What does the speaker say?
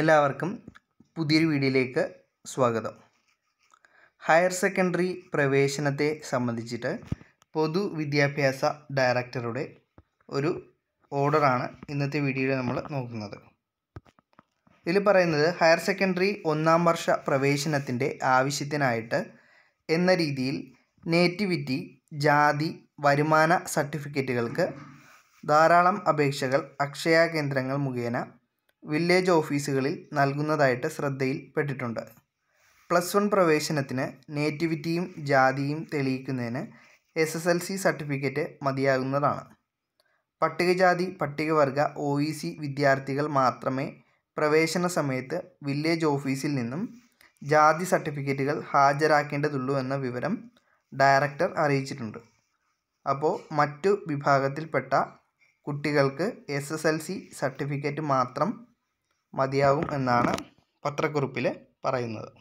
എല്ലാവർക്കും പുതിയൊരു വീഡിയോയിലേക്ക് സ്വാഗതം ഹയർ സെക്കൻഡറി പ്രവേശനത്തെ സംബന്ധിച്ചിട്ട് പൊതുവിദ്യാഭ്യാസ ഡയറക്ടറുടെ ഒരു ഓർഡറാണ് ഇന്നത്തെ വീഡിയോയിൽ നമ്മൾ നോക്കുന്നത് ഇതിൽ പറയുന്നത് ഹയർ സെക്കൻഡറി ഒന്നാം വർഷ പ്രവേശനത്തിൻ്റെ ആവശ്യത്തിനായിട്ട് എന്ന രീതിയിൽ നേറ്റിവിറ്റി ജാതി വരുമാന സർട്ടിഫിക്കറ്റുകൾക്ക് ധാരാളം അപേക്ഷകൾ അക്ഷയ കേന്ദ്രങ്ങൾ മുഖേന വില്ലേജ് ഓഫീസുകളിൽ നൽകുന്നതായിട്ട് ശ്രദ്ധയിൽപ്പെട്ടിട്ടുണ്ട് പ്ലസ് വൺ പ്രവേശനത്തിന് നേറ്റിവിറ്റിയും ജാതിയും തെളിയിക്കുന്നതിന് S S L C certificate മതിയാകുന്നതാണ് പട്ടികജാതി പട്ടികവർഗ ഒ ഇ സി വിദ്യാർത്ഥികൾ മാത്രമേ പ്രവേശന സമയത്ത് വില്ലേജ് ഓഫീസിൽ നിന്നും ജാതി സർട്ടിഫിക്കറ്റുകൾ ഹാജരാക്കേണ്ടതുള്ളൂ എന്ന വിവരം ഡയറക്ടർ അറിയിച്ചിട്ടുണ്ട് അപ്പോൾ മറ്റു വിഭാഗത്തിൽപ്പെട്ട കുട്ടികൾക്ക് S S L C certificate മാത്രം മതിയാവും എന്നാണ് പത്രക്കുറിപ്പിൽ പറയുന്നത്